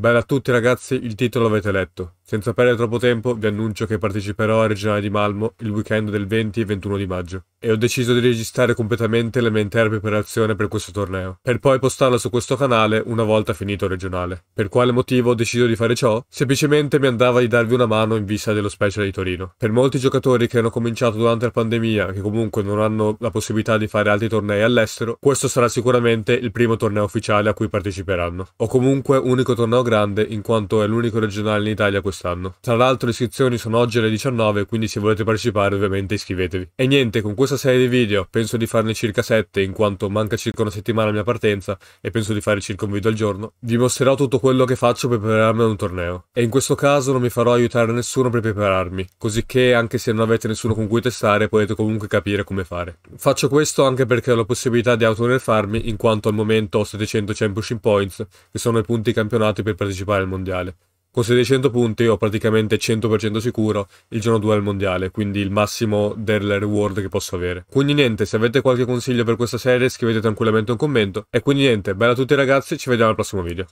Bella a tutti ragazzi, il titolo l'avete letto. Senza perdere troppo tempo vi annuncio che parteciperò al regionale di Malmo il weekend del 20 e 21 di maggio e ho deciso di registrare completamente la mia intera preparazione per questo torneo, per poi postarla su questo canale una volta finito il regionale. Per quale motivo ho deciso di fare ciò? Semplicemente mi andava di darvi una mano in vista dello special di Torino. Per molti giocatori che hanno cominciato durante la pandemia, che comunque non hanno la possibilità di fare altri tornei all'estero, questo sarà sicuramente il primo torneo ufficiale a cui parteciperanno, o comunque unico torneo grande in quanto è l'unico regionale in Italia quest'anno. Tra l'altro le iscrizioni sono oggi alle 19 quindi se volete partecipare ovviamente iscrivetevi. E niente, con questa serie di video penso di farne circa 7 in quanto manca circa una settimana la mia partenza e penso di fare circa un video al giorno. Vi mostrerò tutto quello che faccio per prepararmi a un torneo. E in questo caso non mi farò aiutare nessuno per prepararmi, così che anche se non avete nessuno con cui testare potete comunque capire come fare. Faccio questo anche perché ho la possibilità di autonerfarmi in quanto al momento ho 700 championship points che sono i punti campionati per partecipare al mondiale. Con 600 punti ho praticamente 100% sicuro il giorno 2 al mondiale, quindi il massimo del reward che posso avere. Quindi niente, se avete qualche consiglio per questa serie scrivete tranquillamente un commento. E quindi niente, bella a tutti ragazzi, ci vediamo al prossimo video.